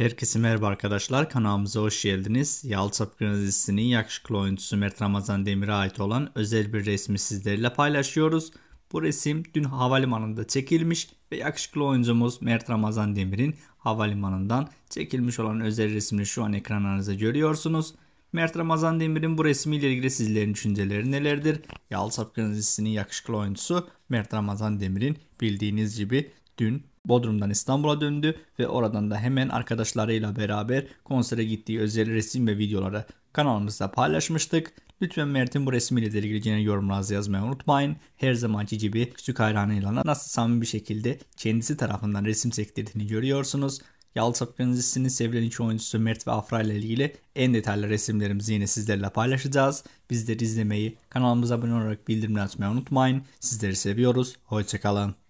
Herkese merhaba arkadaşlar kanalımıza hoş geldiniz. Yalçap dizisinin yakışıklı oyuncusu Mert Ramazan Demir'e ait olan özel bir resmi sizlerle paylaşıyoruz. Bu resim dün havalimanında çekilmiş ve yakışıklı oyuncumuz Mert Ramazan Demir'in havalimanından çekilmiş olan özel resmini şu an ekranlarınızda görüyorsunuz. Mert Ramazan Demir'in bu resmiyle ilgili sizlerin düşünceleri nelerdir? Yalçap dizisinin yakışıklı oyuncusu Mert Ramazan Demir'in bildiğiniz gibi dün Bodrum'dan İstanbul'a döndü ve oradan da hemen arkadaşlarıyla beraber konsere gittiği özel resim ve videoları kanalımızda paylaşmıştık. Lütfen Mert'in bu resmiyle ilgili ilgili yorumlarınızı yazmayı unutmayın. Her zamanki gibi küçük hayranıyla nasıl samimi bir şekilde kendisi tarafından resim sektirdiğini görüyorsunuz. Yalçın Akdeniz'in sevilen iki oyuncusu Mert ve Afra ile ilgili en detaylı resimlerimizi yine sizlerle paylaşacağız. Bizleri izlemeyi, kanalımıza abone olarak bildirimleri açmayı unutmayın. Sizleri seviyoruz. Hoşçakalın.